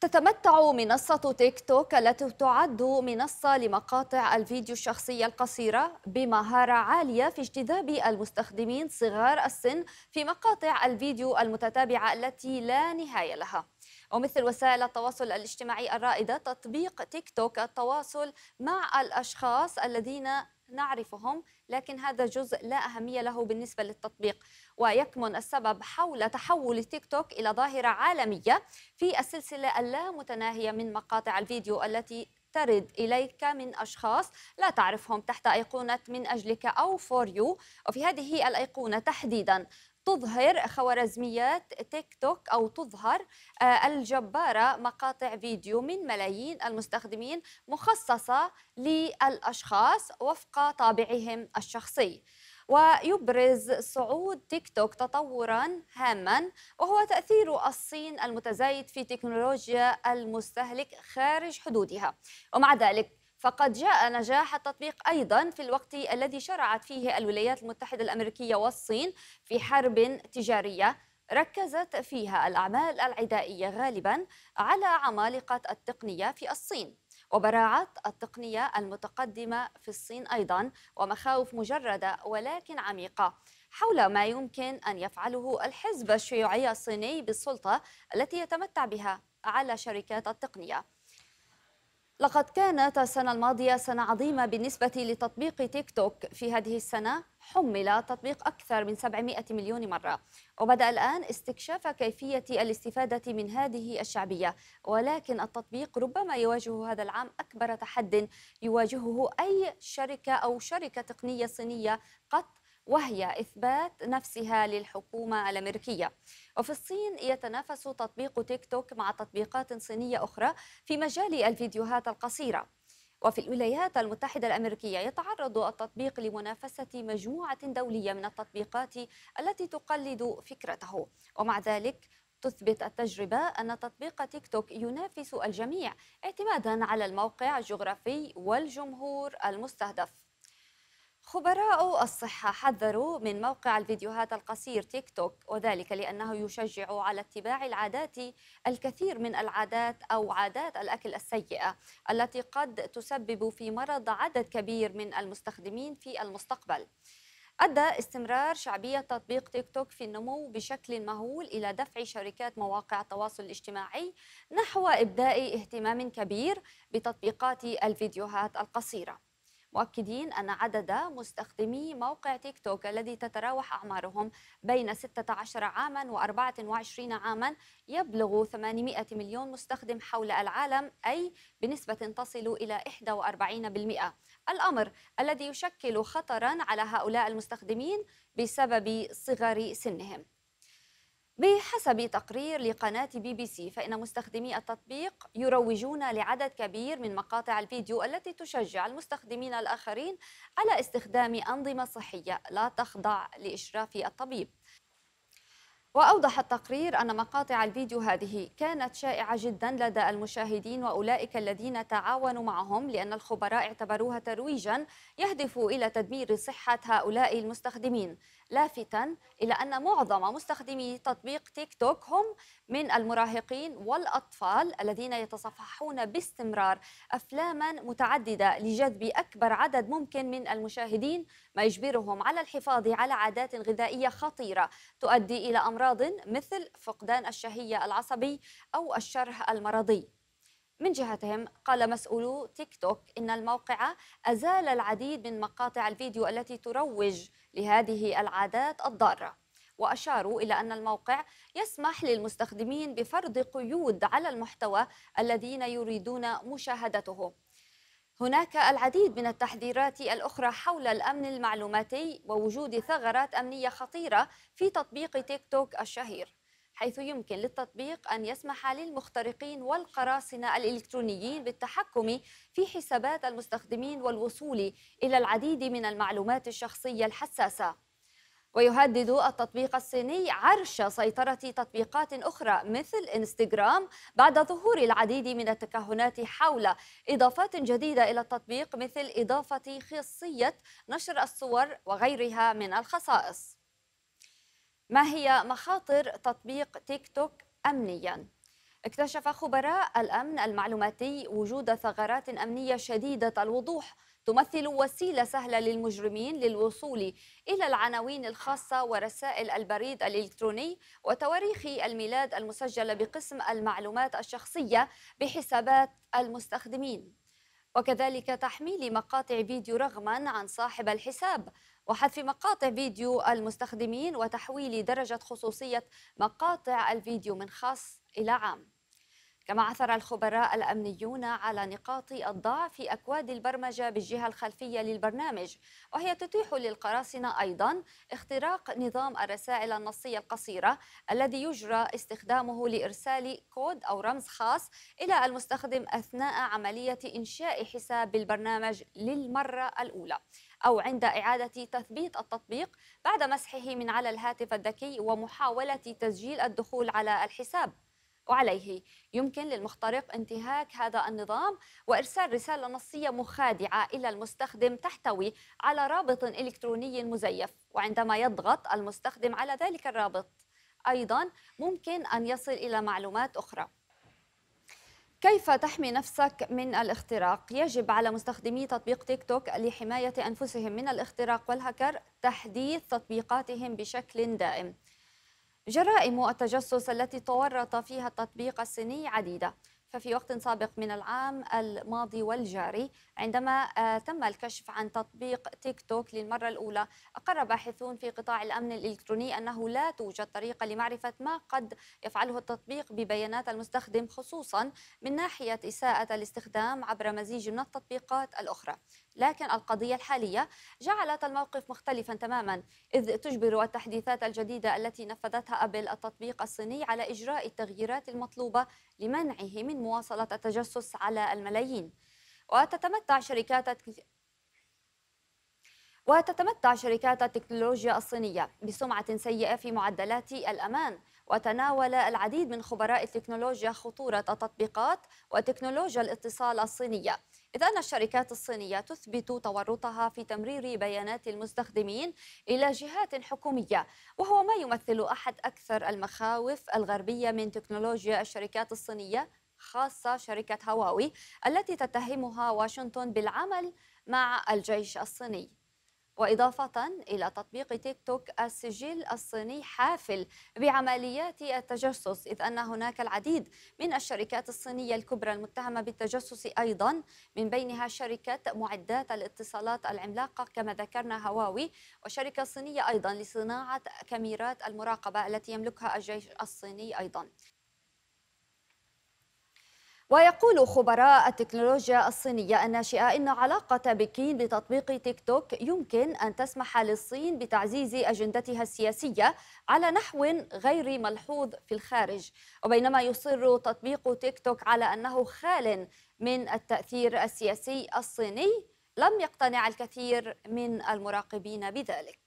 تتمتع منصة تيك توك التي تعد منصة لمقاطع الفيديو الشخصية القصيرة بمهارة عالية في اجتذاب المستخدمين صغار السن في مقاطع الفيديو المتتابعة التي لا نهاية لها ومثل وسائل التواصل الاجتماعي الرائدة تطبيق تيك توك التواصل مع الأشخاص الذين نعرفهم لكن هذا جزء لا أهمية له بالنسبة للتطبيق ويكمن السبب حول تحول تيك توك إلى ظاهرة عالمية في السلسلة اللامتناهية من مقاطع الفيديو التي ترد إليك من أشخاص لا تعرفهم تحت أيقونة من أجلك أو فور يو وفي هذه الأيقونة تحديدا تظهر خوارزميات تيك توك أو تظهر آه، الجبارة مقاطع فيديو من ملايين المستخدمين مخصصة للأشخاص وفق طابعهم الشخصي ويبرز صعود تيك توك تطورا هاما وهو تأثير الصين المتزايد في تكنولوجيا المستهلك خارج حدودها ومع ذلك فقد جاء نجاح التطبيق أيضا في الوقت الذي شرعت فيه الولايات المتحدة الأمريكية والصين في حرب تجارية ركزت فيها الأعمال العدائية غالبا على عمالقة التقنية في الصين وبراعة التقنية المتقدمة في الصين أيضا ومخاوف مجردة ولكن عميقة حول ما يمكن أن يفعله الحزب الشيوعي الصيني بالسلطة التي يتمتع بها على شركات التقنية لقد كانت السنة الماضية سنة عظيمة بالنسبة لتطبيق تيك توك في هذه السنة حمل تطبيق أكثر من 700 مليون مرة وبدأ الآن استكشاف كيفية الاستفادة من هذه الشعبية ولكن التطبيق ربما يواجه هذا العام أكبر تحد يواجهه أي شركة أو شركة تقنية صينية قط وهي إثبات نفسها للحكومة الأمريكية وفي الصين يتنافس تطبيق تيك توك مع تطبيقات صينية أخرى في مجال الفيديوهات القصيرة وفي الولايات المتحدة الأمريكية يتعرض التطبيق لمنافسة مجموعة دولية من التطبيقات التي تقلد فكرته ومع ذلك تثبت التجربة أن تطبيق تيك توك ينافس الجميع اعتمادا على الموقع الجغرافي والجمهور المستهدف خبراء الصحة حذروا من موقع الفيديوهات القصير تيك توك وذلك لأنه يشجع على اتباع العادات الكثير من العادات أو عادات الأكل السيئة التي قد تسبب في مرض عدد كبير من المستخدمين في المستقبل. أدى استمرار شعبية تطبيق تيك توك في النمو بشكل مهول إلى دفع شركات مواقع التواصل الاجتماعي نحو إبداء اهتمام كبير بتطبيقات الفيديوهات القصيرة. مؤكدين أن عدد مستخدمي موقع تيك توك الذي تتراوح أعمارهم بين 16 عاما و24 عاما يبلغ 800 مليون مستخدم حول العالم أي بنسبة تصل إلى 41% الأمر الذي يشكل خطرا على هؤلاء المستخدمين بسبب صغر سنهم بحسب تقرير لقناة بي بي سي فإن مستخدمي التطبيق يروجون لعدد كبير من مقاطع الفيديو التي تشجع المستخدمين الآخرين على استخدام أنظمة صحية لا تخضع لإشراف الطبيب وأوضح التقرير أن مقاطع الفيديو هذه كانت شائعة جدا لدى المشاهدين وأولئك الذين تعاونوا معهم لأن الخبراء اعتبروها ترويجا يهدف إلى تدمير صحة هؤلاء المستخدمين لافتا إلى أن معظم مستخدمي تطبيق تيك توك هم من المراهقين والأطفال الذين يتصفحون باستمرار أفلاما متعددة لجذب أكبر عدد ممكن من المشاهدين ما يجبرهم على الحفاظ على عادات غذائية خطيرة تؤدي إلى أمراض مثل فقدان الشهية العصبي أو الشره المرضي من جهتهم قال مسؤولو تيك توك إن الموقع أزال العديد من مقاطع الفيديو التي تروج لهذه العادات الضارة وأشاروا إلى أن الموقع يسمح للمستخدمين بفرض قيود على المحتوى الذين يريدون مشاهدته هناك العديد من التحذيرات الأخرى حول الأمن المعلوماتي ووجود ثغرات أمنية خطيرة في تطبيق تيك توك الشهير حيث يمكن للتطبيق أن يسمح للمخترقين والقراصنة الإلكترونيين بالتحكم في حسابات المستخدمين والوصول إلى العديد من المعلومات الشخصية الحساسة ويهدد التطبيق الصيني عرش سيطرة تطبيقات أخرى مثل إنستغرام بعد ظهور العديد من التكهنات حول إضافات جديدة إلى التطبيق مثل إضافة خاصية نشر الصور وغيرها من الخصائص ما هي مخاطر تطبيق تيك توك امنيا اكتشف خبراء الامن المعلوماتي وجود ثغرات امنيه شديده الوضوح تمثل وسيله سهله للمجرمين للوصول الى العناوين الخاصه ورسائل البريد الالكتروني وتواريخ الميلاد المسجله بقسم المعلومات الشخصيه بحسابات المستخدمين وكذلك تحميل مقاطع فيديو رغما عن صاحب الحساب وحذف مقاطع فيديو المستخدمين وتحويل درجة خصوصية مقاطع الفيديو من خاص إلى عام كما عثر الخبراء الأمنيون على نقاط الضعف في أكواد البرمجة بالجهة الخلفية للبرنامج وهي تتيح للقراصنة أيضا اختراق نظام الرسائل النصية القصيرة الذي يجرى استخدامه لإرسال كود أو رمز خاص إلى المستخدم أثناء عملية إنشاء حساب البرنامج للمرة الأولى أو عند إعادة تثبيت التطبيق بعد مسحه من على الهاتف الذكي ومحاولة تسجيل الدخول على الحساب وعليه يمكن للمخترق انتهاك هذا النظام وارسال رساله نصيه مخادعه الى المستخدم تحتوي على رابط الكتروني مزيف وعندما يضغط المستخدم على ذلك الرابط ايضا ممكن ان يصل الى معلومات اخرى كيف تحمي نفسك من الاختراق؟ يجب على مستخدمي تطبيق تيك توك لحماية أنفسهم من الاختراق والهكر تحديث تطبيقاتهم بشكل دائم جرائم التجسس التي تورط فيها التطبيق الصيني عديدة ففي وقت سابق من العام الماضي والجاري عندما آه، تم الكشف عن تطبيق تيك توك للمرة الأولى أقر باحثون في قطاع الأمن الإلكتروني أنه لا توجد طريقة لمعرفة ما قد يفعله التطبيق ببيانات المستخدم خصوصا من ناحية إساءة الاستخدام عبر مزيج من التطبيقات الأخرى لكن القضية الحالية جعلت الموقف مختلفا تماما إذ تجبر التحديثات الجديدة التي نفذتها أبل التطبيق الصيني على إجراء التغييرات المطلوبة لمنعه من مواصلة التجسس على الملايين وتتمتع شركات وتتمتع شركات التكنولوجيا الصينية بسمعة سيئة في معدلات الأمان وتناول العديد من خبراء التكنولوجيا خطورة التطبيقات وتكنولوجيا الاتصال الصينية إذ أن الشركات الصينية تثبت تورطها في تمرير بيانات المستخدمين إلى جهات حكومية وهو ما يمثل أحد أكثر المخاوف الغربية من تكنولوجيا الشركات الصينية خاصة شركة هواوي التي تتهمها واشنطن بالعمل مع الجيش الصيني وإضافة إلى تطبيق تيك توك السجل الصيني حافل بعمليات التجسس إذ أن هناك العديد من الشركات الصينية الكبرى المتهمة بالتجسس أيضا من بينها شركة معدات الاتصالات العملاقة كما ذكرنا هواوي وشركة صينية أيضا لصناعة كاميرات المراقبة التي يملكها الجيش الصيني أيضا ويقول خبراء التكنولوجيا الصينية الناشئة إن علاقة بكين بتطبيق تيك توك يمكن أن تسمح للصين بتعزيز أجندتها السياسية على نحو غير ملحوظ في الخارج وبينما يصر تطبيق تيك توك على أنه خال من التأثير السياسي الصيني لم يقتنع الكثير من المراقبين بذلك